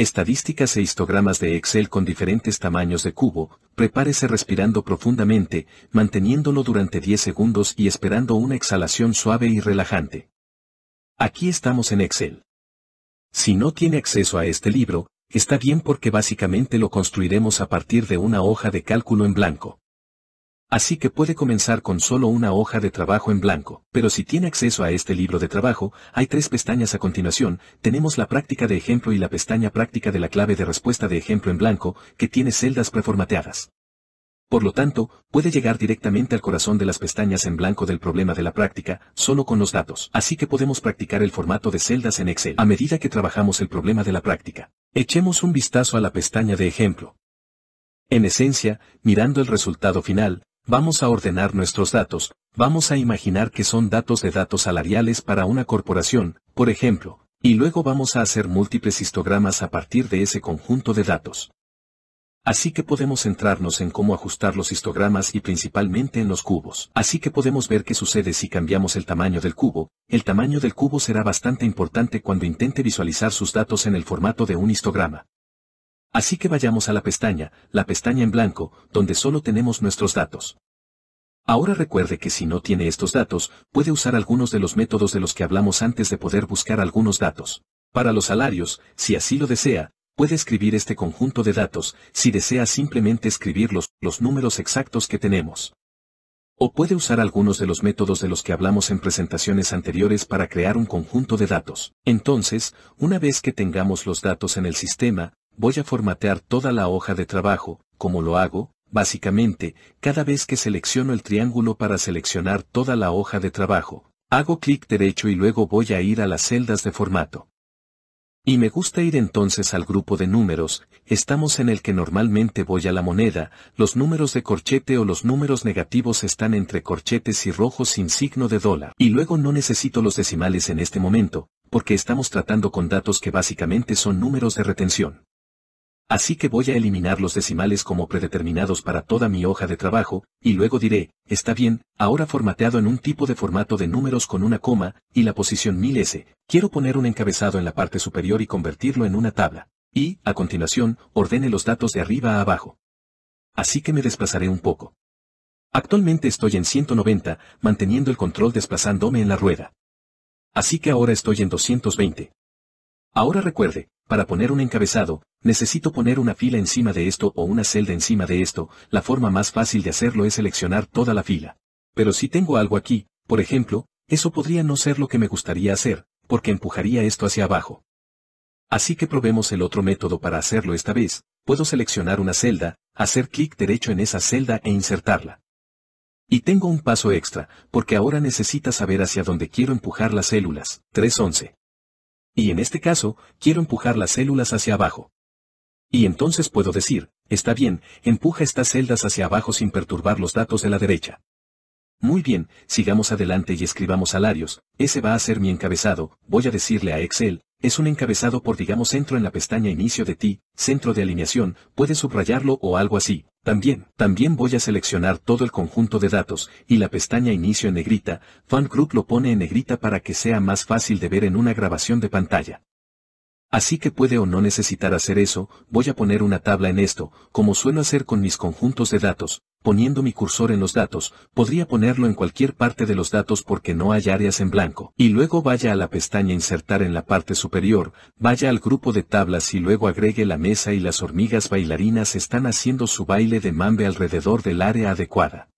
Estadísticas e histogramas de Excel con diferentes tamaños de cubo, prepárese respirando profundamente, manteniéndolo durante 10 segundos y esperando una exhalación suave y relajante. Aquí estamos en Excel. Si no tiene acceso a este libro, está bien porque básicamente lo construiremos a partir de una hoja de cálculo en blanco. Así que puede comenzar con solo una hoja de trabajo en blanco, pero si tiene acceso a este libro de trabajo, hay tres pestañas a continuación, tenemos la práctica de ejemplo y la pestaña práctica de la clave de respuesta de ejemplo en blanco, que tiene celdas preformateadas. Por lo tanto, puede llegar directamente al corazón de las pestañas en blanco del problema de la práctica, solo con los datos. Así que podemos practicar el formato de celdas en Excel a medida que trabajamos el problema de la práctica. Echemos un vistazo a la pestaña de ejemplo. En esencia, mirando el resultado final, vamos a ordenar nuestros datos, vamos a imaginar que son datos de datos salariales para una corporación, por ejemplo, y luego vamos a hacer múltiples histogramas a partir de ese conjunto de datos. Así que podemos centrarnos en cómo ajustar los histogramas y principalmente en los cubos. Así que podemos ver qué sucede si cambiamos el tamaño del cubo. El tamaño del cubo será bastante importante cuando intente visualizar sus datos en el formato de un histograma. Así que vayamos a la pestaña, la pestaña en blanco, donde solo tenemos nuestros datos. Ahora recuerde que si no tiene estos datos, puede usar algunos de los métodos de los que hablamos antes de poder buscar algunos datos. Para los salarios, si así lo desea, puede escribir este conjunto de datos, si desea simplemente escribir los, los números exactos que tenemos. O puede usar algunos de los métodos de los que hablamos en presentaciones anteriores para crear un conjunto de datos. Entonces, una vez que tengamos los datos en el sistema, voy a formatear toda la hoja de trabajo, como lo hago, básicamente, cada vez que selecciono el triángulo para seleccionar toda la hoja de trabajo, hago clic derecho y luego voy a ir a las celdas de formato. Y me gusta ir entonces al grupo de números, estamos en el que normalmente voy a la moneda, los números de corchete o los números negativos están entre corchetes y rojos sin signo de dólar. Y luego no necesito los decimales en este momento, porque estamos tratando con datos que básicamente son números de retención. Así que voy a eliminar los decimales como predeterminados para toda mi hoja de trabajo, y luego diré, está bien, ahora formateado en un tipo de formato de números con una coma, y la posición 1000S, quiero poner un encabezado en la parte superior y convertirlo en una tabla. Y, a continuación, ordene los datos de arriba a abajo. Así que me desplazaré un poco. Actualmente estoy en 190, manteniendo el control desplazándome en la rueda. Así que ahora estoy en 220. Ahora recuerde, para poner un encabezado, necesito poner una fila encima de esto o una celda encima de esto, la forma más fácil de hacerlo es seleccionar toda la fila. Pero si tengo algo aquí, por ejemplo, eso podría no ser lo que me gustaría hacer, porque empujaría esto hacia abajo. Así que probemos el otro método para hacerlo esta vez, puedo seleccionar una celda, hacer clic derecho en esa celda e insertarla. Y tengo un paso extra, porque ahora necesita saber hacia dónde quiero empujar las células. 311. Y en este caso, quiero empujar las células hacia abajo. Y entonces puedo decir, está bien, empuja estas celdas hacia abajo sin perturbar los datos de la derecha. Muy bien, sigamos adelante y escribamos salarios, ese va a ser mi encabezado, voy a decirle a Excel, es un encabezado por digamos centro en la pestaña inicio de ti, centro de alineación, puedes subrayarlo o algo así. También, también voy a seleccionar todo el conjunto de datos, y la pestaña inicio en negrita, Fan Group lo pone en negrita para que sea más fácil de ver en una grabación de pantalla. Así que puede o no necesitar hacer eso, voy a poner una tabla en esto, como suelo hacer con mis conjuntos de datos, Poniendo mi cursor en los datos, podría ponerlo en cualquier parte de los datos porque no hay áreas en blanco. Y luego vaya a la pestaña Insertar en la parte superior, vaya al grupo de tablas y luego agregue la mesa y las hormigas bailarinas están haciendo su baile de mambe alrededor del área adecuada.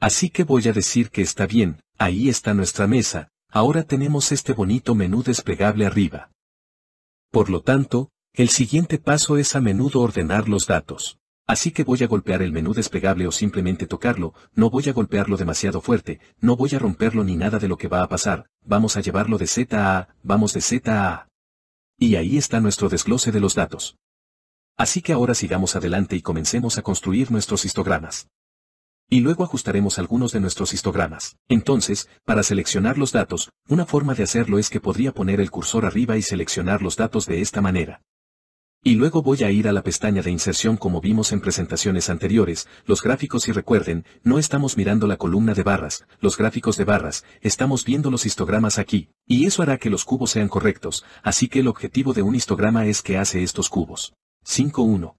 Así que voy a decir que está bien, ahí está nuestra mesa, ahora tenemos este bonito menú desplegable arriba. Por lo tanto, el siguiente paso es a menudo ordenar los datos. Así que voy a golpear el menú desplegable o simplemente tocarlo, no voy a golpearlo demasiado fuerte, no voy a romperlo ni nada de lo que va a pasar, vamos a llevarlo de Z a A, vamos de Z a A. Y ahí está nuestro desglose de los datos. Así que ahora sigamos adelante y comencemos a construir nuestros histogramas. Y luego ajustaremos algunos de nuestros histogramas. Entonces, para seleccionar los datos, una forma de hacerlo es que podría poner el cursor arriba y seleccionar los datos de esta manera. Y luego voy a ir a la pestaña de inserción como vimos en presentaciones anteriores, los gráficos y recuerden, no estamos mirando la columna de barras, los gráficos de barras, estamos viendo los histogramas aquí, y eso hará que los cubos sean correctos, así que el objetivo de un histograma es que hace estos cubos. 5.1.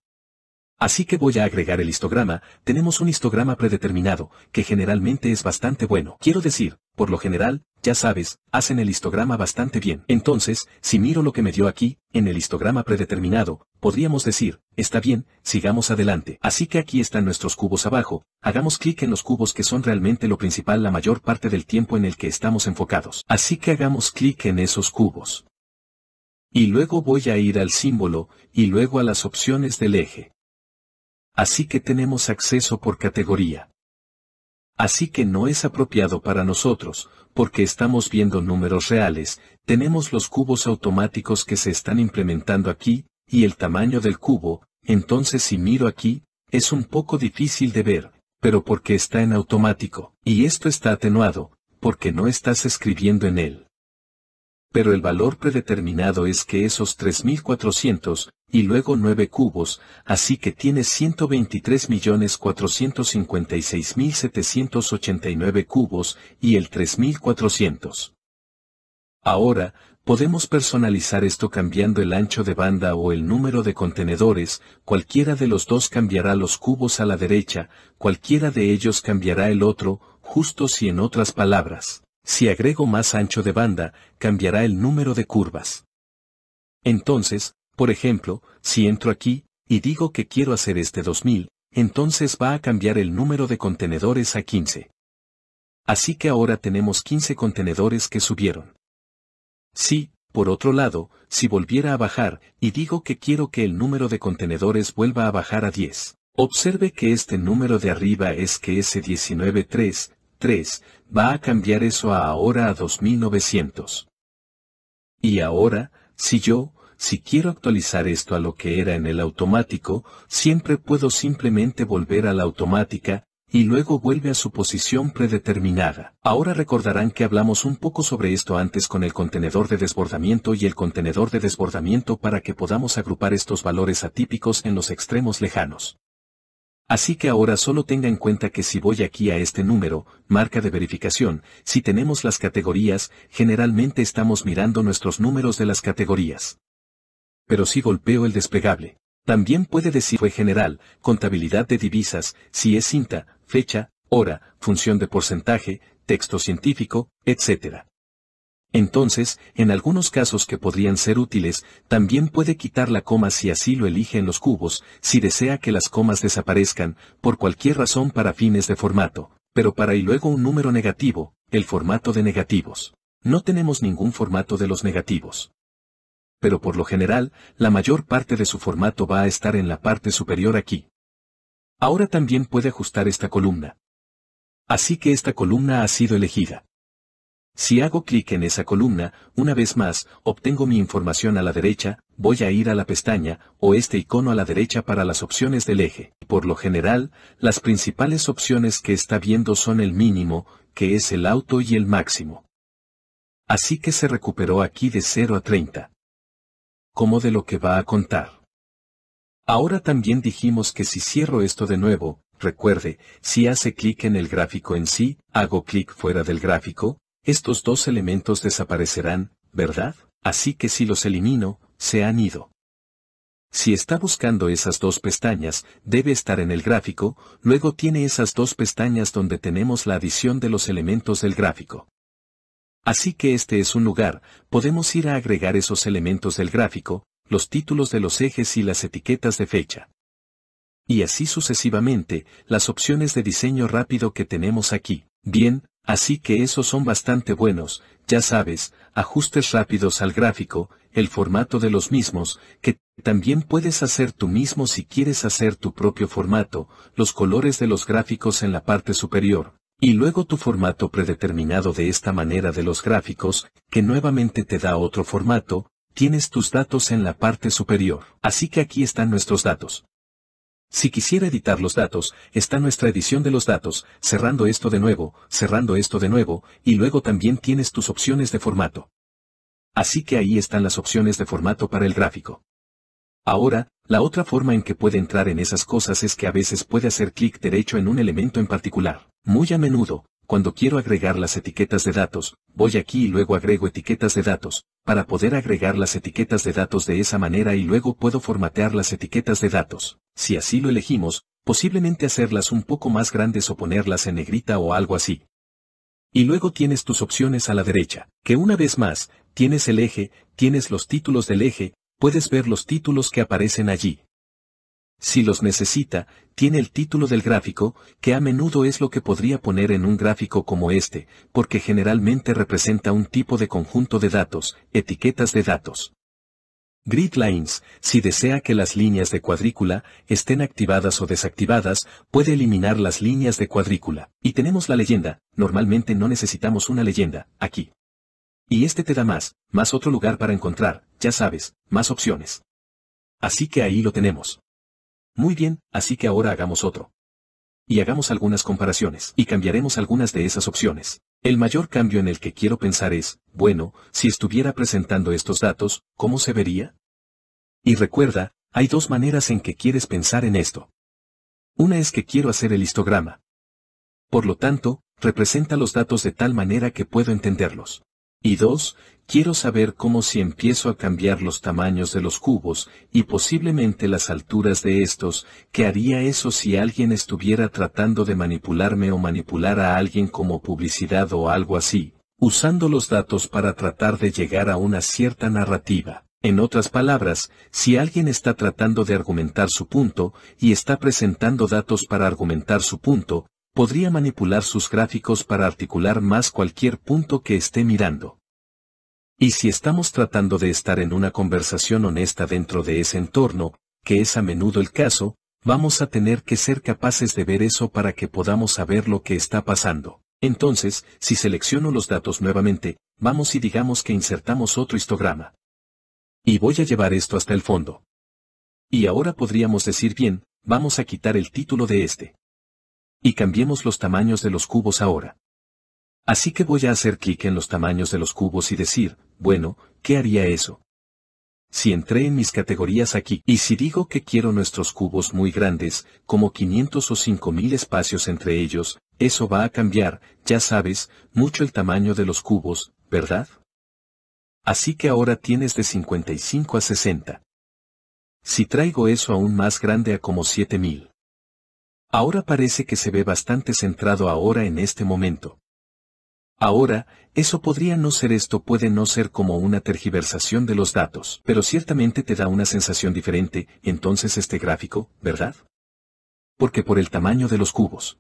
Así que voy a agregar el histograma, tenemos un histograma predeterminado, que generalmente es bastante bueno. Quiero decir, por lo general, ya sabes, hacen el histograma bastante bien. Entonces, si miro lo que me dio aquí, en el histograma predeterminado, podríamos decir, está bien, sigamos adelante. Así que aquí están nuestros cubos abajo, hagamos clic en los cubos que son realmente lo principal la mayor parte del tiempo en el que estamos enfocados. Así que hagamos clic en esos cubos. Y luego voy a ir al símbolo, y luego a las opciones del eje. Así que tenemos acceso por categoría. Así que no es apropiado para nosotros, porque estamos viendo números reales, tenemos los cubos automáticos que se están implementando aquí, y el tamaño del cubo, entonces si miro aquí, es un poco difícil de ver, pero porque está en automático, y esto está atenuado, porque no estás escribiendo en él pero el valor predeterminado es que esos 3.400, y luego 9 cubos, así que tienes 123.456.789 cubos, y el 3.400. Ahora, podemos personalizar esto cambiando el ancho de banda o el número de contenedores, cualquiera de los dos cambiará los cubos a la derecha, cualquiera de ellos cambiará el otro, justo si en otras palabras. Si agrego más ancho de banda, cambiará el número de curvas. Entonces, por ejemplo, si entro aquí, y digo que quiero hacer este 2000, entonces va a cambiar el número de contenedores a 15. Así que ahora tenemos 15 contenedores que subieron. Si, por otro lado, si volviera a bajar, y digo que quiero que el número de contenedores vuelva a bajar a 10, observe que este número de arriba es que ese 193 3, va a cambiar eso a ahora a 2900. Y ahora, si yo, si quiero actualizar esto a lo que era en el automático, siempre puedo simplemente volver a la automática, y luego vuelve a su posición predeterminada. Ahora recordarán que hablamos un poco sobre esto antes con el contenedor de desbordamiento y el contenedor de desbordamiento para que podamos agrupar estos valores atípicos en los extremos lejanos. Así que ahora solo tenga en cuenta que si voy aquí a este número, marca de verificación, si tenemos las categorías, generalmente estamos mirando nuestros números de las categorías. Pero si golpeo el desplegable, también puede decir fue general, contabilidad de divisas, si es cinta, fecha, hora, función de porcentaje, texto científico, etc. Entonces, en algunos casos que podrían ser útiles, también puede quitar la coma si así lo elige en los cubos, si desea que las comas desaparezcan, por cualquier razón para fines de formato, pero para y luego un número negativo, el formato de negativos. No tenemos ningún formato de los negativos. Pero por lo general, la mayor parte de su formato va a estar en la parte superior aquí. Ahora también puede ajustar esta columna. Así que esta columna ha sido elegida. Si hago clic en esa columna, una vez más, obtengo mi información a la derecha, voy a ir a la pestaña, o este icono a la derecha para las opciones del eje. Por lo general, las principales opciones que está viendo son el mínimo, que es el auto y el máximo. Así que se recuperó aquí de 0 a 30. Como de lo que va a contar. Ahora también dijimos que si cierro esto de nuevo, recuerde, si hace clic en el gráfico en sí, hago clic fuera del gráfico, estos dos elementos desaparecerán, ¿verdad? Así que si los elimino, se han ido. Si está buscando esas dos pestañas, debe estar en el gráfico, luego tiene esas dos pestañas donde tenemos la adición de los elementos del gráfico. Así que este es un lugar, podemos ir a agregar esos elementos del gráfico, los títulos de los ejes y las etiquetas de fecha. Y así sucesivamente, las opciones de diseño rápido que tenemos aquí. Bien, Así que esos son bastante buenos, ya sabes, ajustes rápidos al gráfico, el formato de los mismos, que también puedes hacer tú mismo si quieres hacer tu propio formato, los colores de los gráficos en la parte superior, y luego tu formato predeterminado de esta manera de los gráficos, que nuevamente te da otro formato, tienes tus datos en la parte superior. Así que aquí están nuestros datos. Si quisiera editar los datos, está nuestra edición de los datos, cerrando esto de nuevo, cerrando esto de nuevo, y luego también tienes tus opciones de formato. Así que ahí están las opciones de formato para el gráfico. Ahora, la otra forma en que puede entrar en esas cosas es que a veces puede hacer clic derecho en un elemento en particular, muy a menudo, cuando quiero agregar las etiquetas de datos, voy aquí y luego agrego etiquetas de datos, para poder agregar las etiquetas de datos de esa manera y luego puedo formatear las etiquetas de datos. Si así lo elegimos, posiblemente hacerlas un poco más grandes o ponerlas en negrita o algo así. Y luego tienes tus opciones a la derecha, que una vez más, tienes el eje, tienes los títulos del eje, puedes ver los títulos que aparecen allí, si los necesita, tiene el título del gráfico, que a menudo es lo que podría poner en un gráfico como este, porque generalmente representa un tipo de conjunto de datos, etiquetas de datos. Gridlines, si desea que las líneas de cuadrícula estén activadas o desactivadas, puede eliminar las líneas de cuadrícula. Y tenemos la leyenda, normalmente no necesitamos una leyenda, aquí. Y este te da más, más otro lugar para encontrar, ya sabes, más opciones. Así que ahí lo tenemos. Muy bien, así que ahora hagamos otro. Y hagamos algunas comparaciones, y cambiaremos algunas de esas opciones. El mayor cambio en el que quiero pensar es, bueno, si estuviera presentando estos datos, ¿cómo se vería? Y recuerda, hay dos maneras en que quieres pensar en esto. Una es que quiero hacer el histograma. Por lo tanto, representa los datos de tal manera que puedo entenderlos. Y dos, quiero saber cómo si empiezo a cambiar los tamaños de los cubos y posiblemente las alturas de estos, ¿qué haría eso si alguien estuviera tratando de manipularme o manipular a alguien como publicidad o algo así, usando los datos para tratar de llegar a una cierta narrativa? En otras palabras, si alguien está tratando de argumentar su punto y está presentando datos para argumentar su punto, podría manipular sus gráficos para articular más cualquier punto que esté mirando. Y si estamos tratando de estar en una conversación honesta dentro de ese entorno, que es a menudo el caso, vamos a tener que ser capaces de ver eso para que podamos saber lo que está pasando. Entonces, si selecciono los datos nuevamente, vamos y digamos que insertamos otro histograma. Y voy a llevar esto hasta el fondo. Y ahora podríamos decir bien, vamos a quitar el título de este. Y cambiemos los tamaños de los cubos ahora. Así que voy a hacer clic en los tamaños de los cubos y decir, bueno, ¿qué haría eso? Si entré en mis categorías aquí y si digo que quiero nuestros cubos muy grandes, como 500 o 5000 espacios entre ellos, eso va a cambiar, ya sabes, mucho el tamaño de los cubos, ¿verdad? Así que ahora tienes de 55 a 60. Si traigo eso aún más grande a como 7000. Ahora parece que se ve bastante centrado ahora en este momento. Ahora, eso podría no ser esto puede no ser como una tergiversación de los datos, pero ciertamente te da una sensación diferente, entonces este gráfico, ¿verdad? Porque por el tamaño de los cubos.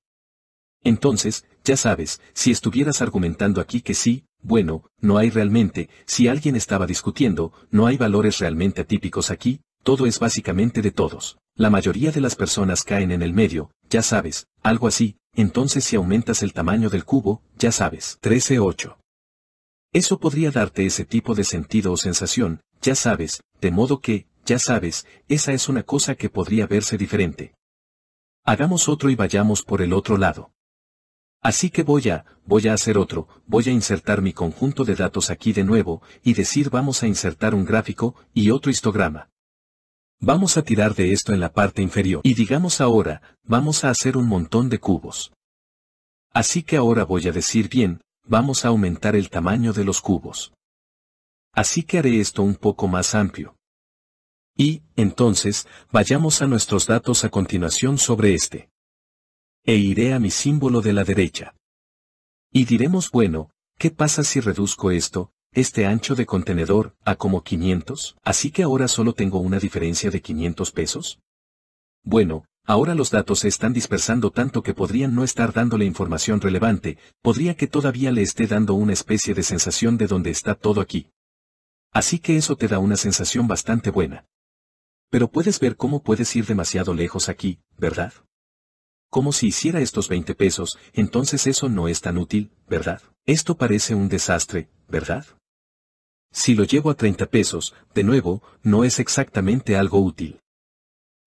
Entonces, ya sabes, si estuvieras argumentando aquí que sí, bueno, no hay realmente, si alguien estaba discutiendo, no hay valores realmente atípicos aquí, todo es básicamente de todos. La mayoría de las personas caen en el medio, ya sabes, algo así, entonces si aumentas el tamaño del cubo, ya sabes, 13.8. Eso podría darte ese tipo de sentido o sensación, ya sabes, de modo que, ya sabes, esa es una cosa que podría verse diferente. Hagamos otro y vayamos por el otro lado. Así que voy a, voy a hacer otro, voy a insertar mi conjunto de datos aquí de nuevo, y decir vamos a insertar un gráfico, y otro histograma. Vamos a tirar de esto en la parte inferior. Y digamos ahora, vamos a hacer un montón de cubos. Así que ahora voy a decir bien, vamos a aumentar el tamaño de los cubos. Así que haré esto un poco más amplio. Y, entonces, vayamos a nuestros datos a continuación sobre este. E iré a mi símbolo de la derecha. Y diremos bueno, ¿qué pasa si reduzco esto, este ancho de contenedor, a como 500, así que ahora solo tengo una diferencia de 500 pesos. Bueno, ahora los datos se están dispersando tanto que podrían no estar dándole información relevante, podría que todavía le esté dando una especie de sensación de donde está todo aquí. Así que eso te da una sensación bastante buena. Pero puedes ver cómo puedes ir demasiado lejos aquí, ¿verdad? Como si hiciera estos 20 pesos, entonces eso no es tan útil, ¿verdad? Esto parece un desastre, ¿verdad? Si lo llevo a 30 pesos, de nuevo, no es exactamente algo útil.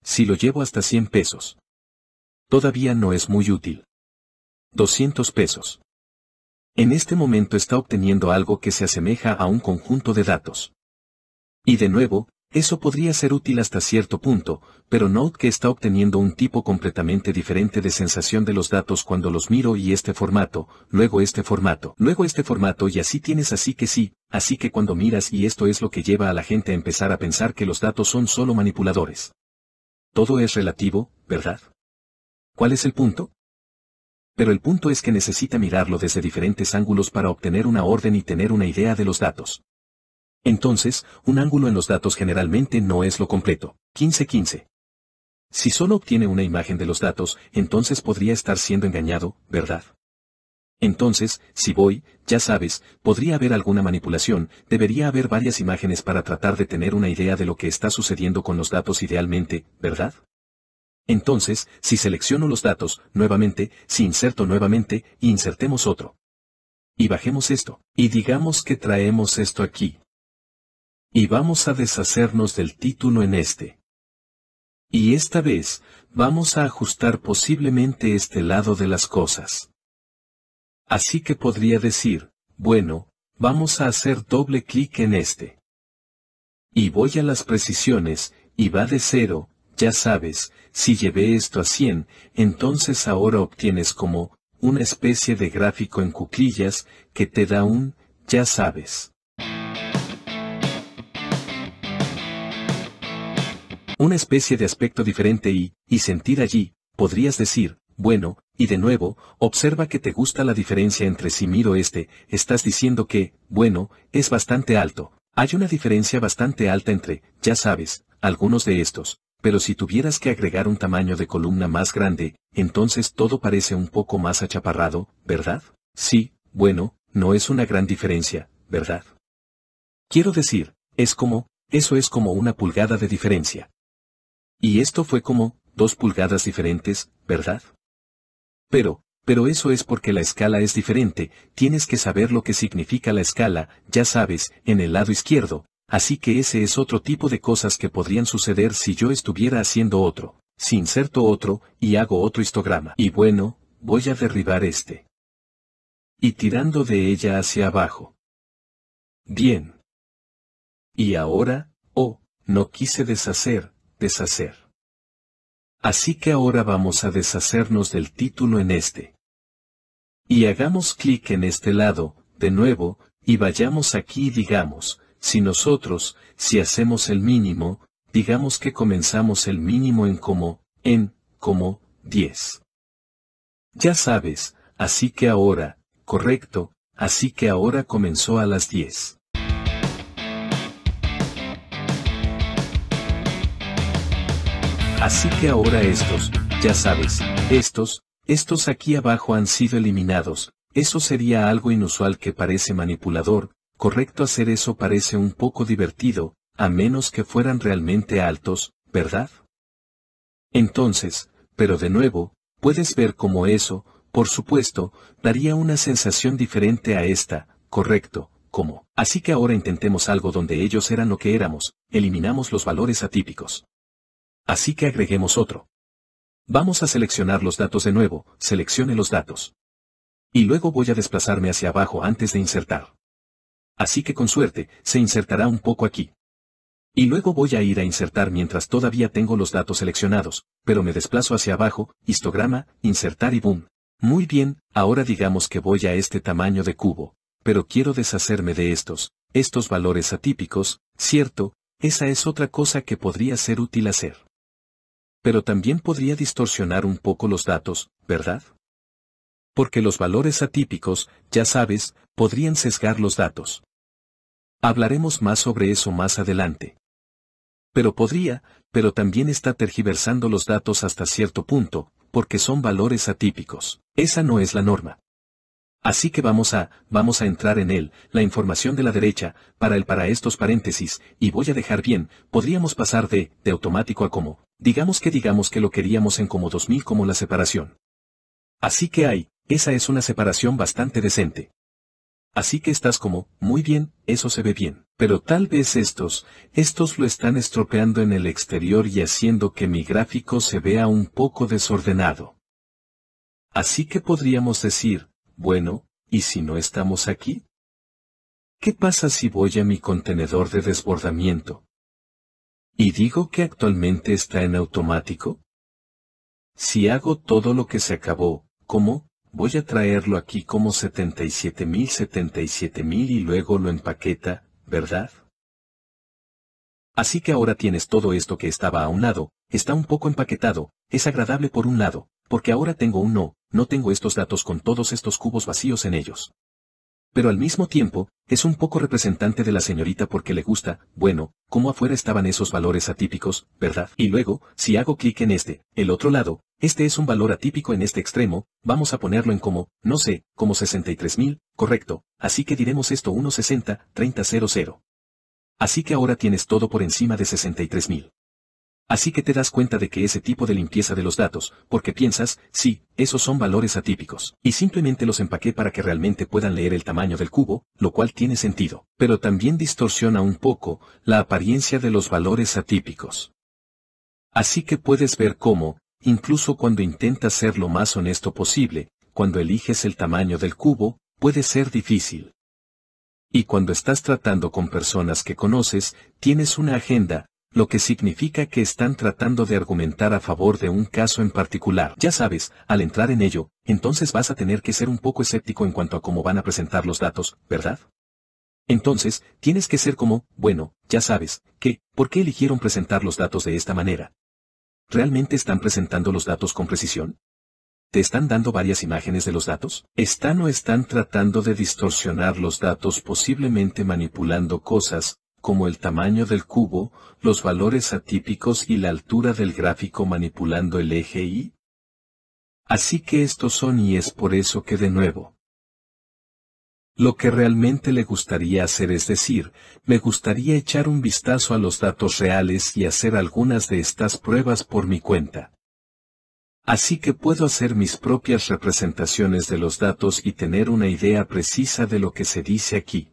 Si lo llevo hasta 100 pesos. Todavía no es muy útil. 200 pesos. En este momento está obteniendo algo que se asemeja a un conjunto de datos. Y de nuevo, eso podría ser útil hasta cierto punto, pero note que está obteniendo un tipo completamente diferente de sensación de los datos cuando los miro y este formato, luego este formato, luego este formato y así tienes así que sí, así que cuando miras y esto es lo que lleva a la gente a empezar a pensar que los datos son solo manipuladores. Todo es relativo, ¿verdad? ¿Cuál es el punto? Pero el punto es que necesita mirarlo desde diferentes ángulos para obtener una orden y tener una idea de los datos. Entonces, un ángulo en los datos generalmente no es lo completo. 15-15. Si solo obtiene una imagen de los datos, entonces podría estar siendo engañado, ¿verdad? Entonces, si voy, ya sabes, podría haber alguna manipulación, debería haber varias imágenes para tratar de tener una idea de lo que está sucediendo con los datos idealmente, ¿verdad? Entonces, si selecciono los datos, nuevamente, si inserto nuevamente, insertemos otro. Y bajemos esto, y digamos que traemos esto aquí. Y vamos a deshacernos del título en este. Y esta vez, vamos a ajustar posiblemente este lado de las cosas. Así que podría decir, bueno, vamos a hacer doble clic en este. Y voy a las precisiones, y va de cero, ya sabes, si llevé esto a 100, entonces ahora obtienes como, una especie de gráfico en cuclillas, que te da un, ya sabes. una especie de aspecto diferente y, y sentir allí, podrías decir, bueno, y de nuevo, observa que te gusta la diferencia entre si miro este, estás diciendo que, bueno, es bastante alto. Hay una diferencia bastante alta entre, ya sabes, algunos de estos, pero si tuvieras que agregar un tamaño de columna más grande, entonces todo parece un poco más achaparrado, ¿verdad? Sí, bueno, no es una gran diferencia, ¿verdad? Quiero decir, es como, eso es como una pulgada de diferencia. Y esto fue como, dos pulgadas diferentes, ¿verdad? Pero, pero eso es porque la escala es diferente, tienes que saber lo que significa la escala, ya sabes, en el lado izquierdo, así que ese es otro tipo de cosas que podrían suceder si yo estuviera haciendo otro, si inserto otro, y hago otro histograma. Y bueno, voy a derribar este. Y tirando de ella hacia abajo. Bien. Y ahora, oh, no quise deshacer, deshacer. Así que ahora vamos a deshacernos del título en este. Y hagamos clic en este lado, de nuevo, y vayamos aquí y digamos, si nosotros, si hacemos el mínimo, digamos que comenzamos el mínimo en como, en, como, 10. Ya sabes, así que ahora, correcto, así que ahora comenzó a las 10. Así que ahora estos, ya sabes, estos, estos aquí abajo han sido eliminados, eso sería algo inusual que parece manipulador, correcto hacer eso parece un poco divertido, a menos que fueran realmente altos, ¿verdad? Entonces, pero de nuevo, puedes ver cómo eso, por supuesto, daría una sensación diferente a esta, correcto, como, así que ahora intentemos algo donde ellos eran lo que éramos, eliminamos los valores atípicos. Así que agreguemos otro. Vamos a seleccionar los datos de nuevo, seleccione los datos. Y luego voy a desplazarme hacia abajo antes de insertar. Así que con suerte, se insertará un poco aquí. Y luego voy a ir a insertar mientras todavía tengo los datos seleccionados, pero me desplazo hacia abajo, histograma, insertar y boom. Muy bien, ahora digamos que voy a este tamaño de cubo, pero quiero deshacerme de estos, estos valores atípicos, cierto, esa es otra cosa que podría ser útil hacer pero también podría distorsionar un poco los datos, ¿verdad? Porque los valores atípicos, ya sabes, podrían sesgar los datos. Hablaremos más sobre eso más adelante. Pero podría, pero también está tergiversando los datos hasta cierto punto, porque son valores atípicos. Esa no es la norma. Así que vamos a, vamos a entrar en él, la información de la derecha, para el para estos paréntesis, y voy a dejar bien, podríamos pasar de, de automático a como, digamos que digamos que lo queríamos en como 2000 como la separación. Así que hay, esa es una separación bastante decente. Así que estás como, muy bien, eso se ve bien. Pero tal vez estos, estos lo están estropeando en el exterior y haciendo que mi gráfico se vea un poco desordenado. Así que podríamos decir, bueno, ¿y si no estamos aquí? ¿Qué pasa si voy a mi contenedor de desbordamiento? ¿Y digo que actualmente está en automático? Si hago todo lo que se acabó, ¿cómo? Voy a traerlo aquí como 77.077.000 y luego lo empaqueta, ¿verdad? Así que ahora tienes todo esto que estaba a un lado, está un poco empaquetado, es agradable por un lado, porque ahora tengo un no, no tengo estos datos con todos estos cubos vacíos en ellos. Pero al mismo tiempo, es un poco representante de la señorita porque le gusta, bueno, como afuera estaban esos valores atípicos, ¿verdad? Y luego, si hago clic en este, el otro lado, este es un valor atípico en este extremo, vamos a ponerlo en como, no sé, como 63.000, correcto, así que diremos esto 160, Así que ahora tienes todo por encima de 63.000. Así que te das cuenta de que ese tipo de limpieza de los datos, porque piensas, sí, esos son valores atípicos, y simplemente los empaqué para que realmente puedan leer el tamaño del cubo, lo cual tiene sentido, pero también distorsiona un poco la apariencia de los valores atípicos. Así que puedes ver cómo, incluso cuando intentas ser lo más honesto posible, cuando eliges el tamaño del cubo, puede ser difícil. Y cuando estás tratando con personas que conoces, tienes una agenda, lo que significa que están tratando de argumentar a favor de un caso en particular. Ya sabes, al entrar en ello, entonces vas a tener que ser un poco escéptico en cuanto a cómo van a presentar los datos, ¿verdad? Entonces, tienes que ser como, bueno, ya sabes, ¿qué? ¿por qué eligieron presentar los datos de esta manera? ¿Realmente están presentando los datos con precisión? ¿Te están dando varias imágenes de los datos? ¿Están o están tratando de distorsionar los datos posiblemente manipulando cosas, como el tamaño del cubo, los valores atípicos y la altura del gráfico manipulando el eje y. Así que estos son y es por eso que de nuevo. Lo que realmente le gustaría hacer es decir, me gustaría echar un vistazo a los datos reales y hacer algunas de estas pruebas por mi cuenta. Así que puedo hacer mis propias representaciones de los datos y tener una idea precisa de lo que se dice aquí.